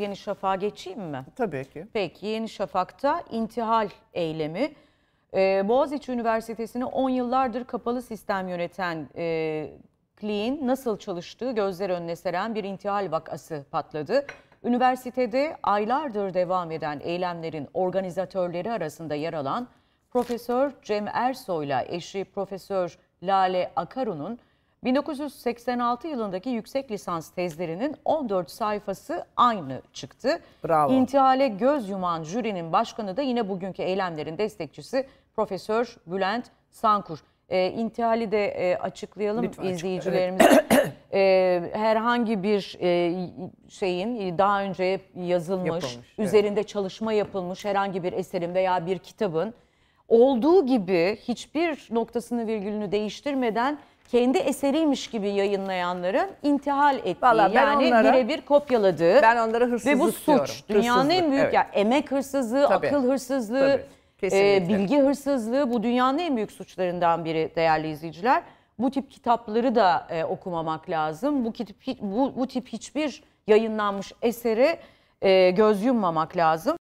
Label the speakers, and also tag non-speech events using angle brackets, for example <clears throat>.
Speaker 1: Yeni Şafak'a geçeyim mi? Tabii ki. Peki Yeni Şafak'ta intihal eylemi. Ee, Boğaziçi Üniversitesi'ni 10 yıllardır kapalı sistem yöneten e, kliniğin nasıl çalıştığı gözler önüne seren bir intihal vakası patladı. Üniversitede aylardır devam eden eylemlerin organizatörleri arasında yer alan Profesör Cem Ersoy'la eşi Profesör Lale Akaru'nun 1986 yılındaki yüksek lisans tezlerinin 14 sayfası aynı çıktı. Bravo. İntihale göz yuman jürinin başkanı da yine bugünkü eylemlerin destekçisi Profesör Bülent Sankur. E, intihali de e, açıklayalım Lütfen izleyicilerimize. Evet. <clears throat> E, herhangi bir e, şeyin daha önce yazılmış, yapılmış, üzerinde evet. çalışma yapılmış herhangi bir eserin veya bir kitabın olduğu gibi hiçbir noktasını virgülünü değiştirmeden kendi eseriymiş gibi yayınlayanların intihal ettiği Vallahi ben yani onlara- birebir kopyaladığı Ben onlara hırsızlık ve bu suç diyorum. dünyanın en büyük evet. yani emek hırsızlığı, Tabii. akıl hırsızlığı, Tabii, e, bilgi hırsızlığı bu dünyanın en büyük suçlarından biri değerli izleyiciler. Bu tip kitapları da e, okumamak lazım. Bu tip bu, bu tip hiçbir yayınlanmış eseri e, göz yummamak lazım.